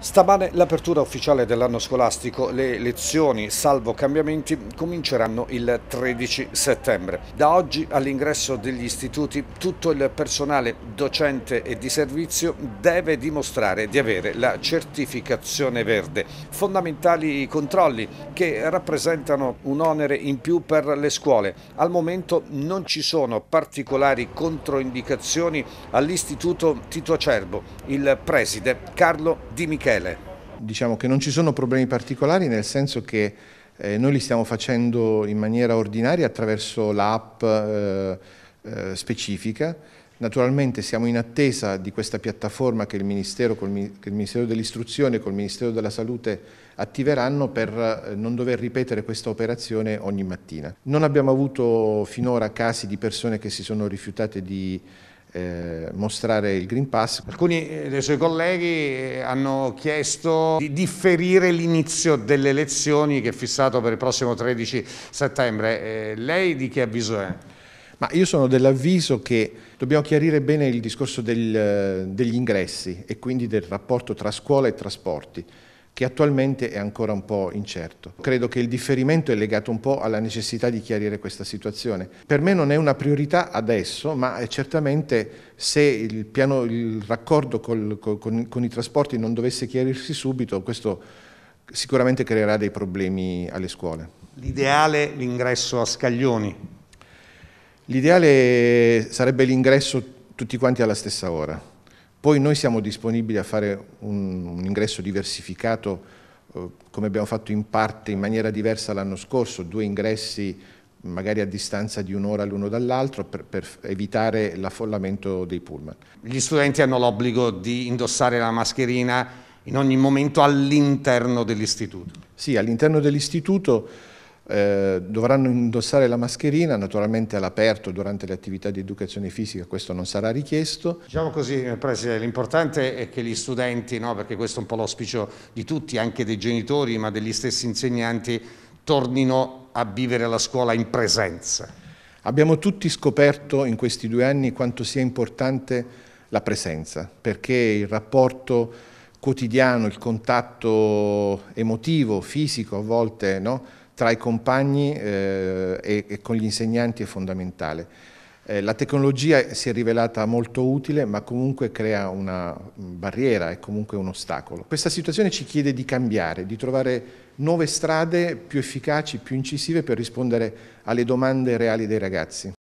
Stamane l'apertura ufficiale dell'anno scolastico, le lezioni salvo cambiamenti cominceranno il 13 settembre. Da oggi all'ingresso degli istituti tutto il personale docente e di servizio deve dimostrare di avere la certificazione verde. Fondamentali i controlli che rappresentano un onere in più per le scuole. Al momento non ci sono particolari controindicazioni all'istituto Tito Acerbo, il preside Carlo Di Michele. Michele. Diciamo che non ci sono problemi particolari nel senso che eh, noi li stiamo facendo in maniera ordinaria attraverso l'app eh, eh specifica. Naturalmente siamo in attesa di questa piattaforma che il Ministero, che il Ministero dell'Istruzione e col Ministero della Salute attiveranno per eh, non dover ripetere questa operazione ogni mattina. Non abbiamo avuto finora casi di persone che si sono rifiutate di eh, mostrare il Green Pass. Alcuni eh, dei suoi colleghi eh, hanno chiesto di differire l'inizio delle elezioni che è fissato per il prossimo 13 settembre. Eh, lei di che avviso è? Ma io sono dell'avviso che dobbiamo chiarire bene il discorso del, eh, degli ingressi e quindi del rapporto tra scuola e trasporti che attualmente è ancora un po' incerto. Credo che il differimento è legato un po' alla necessità di chiarire questa situazione. Per me non è una priorità adesso, ma è certamente se il, piano, il raccordo col, col, con, con i trasporti non dovesse chiarirsi subito, questo sicuramente creerà dei problemi alle scuole. L'ideale l'ingresso a Scaglioni? L'ideale sarebbe l'ingresso tutti quanti alla stessa ora poi noi siamo disponibili a fare un, un ingresso diversificato, eh, come abbiamo fatto in parte in maniera diversa l'anno scorso, due ingressi magari a distanza di un'ora l'uno dall'altro per, per, evitare l'affollamento dei pullman. Gli studenti hanno l'obbligo di indossare la mascherina in ogni momento all'interno dell'istituto? Sì, all'interno dell'istituto eh, dovranno indossare la mascherina, naturalmente all'aperto durante le attività di educazione fisica questo non sarà richiesto. Diciamo così, eh, Presidente, l'importante è che gli studenti, no, perché questo è un po' l'ospicio di tutti, anche dei genitori, ma degli stessi insegnanti, tornino a vivere la scuola in presenza. Abbiamo tutti scoperto in questi due anni quanto sia importante la presenza, perché il rapporto quotidiano, il contatto emotivo, fisico a volte, no? tra i compagni eh, e, e, con gli insegnanti è fondamentale. Eh, la tecnologia si è rivelata molto utile, ma comunque crea una barriera, è comunque un ostacolo. Questa situazione ci chiede di cambiare, di trovare nuove strade più efficaci, più incisive per rispondere alle domande reali dei ragazzi.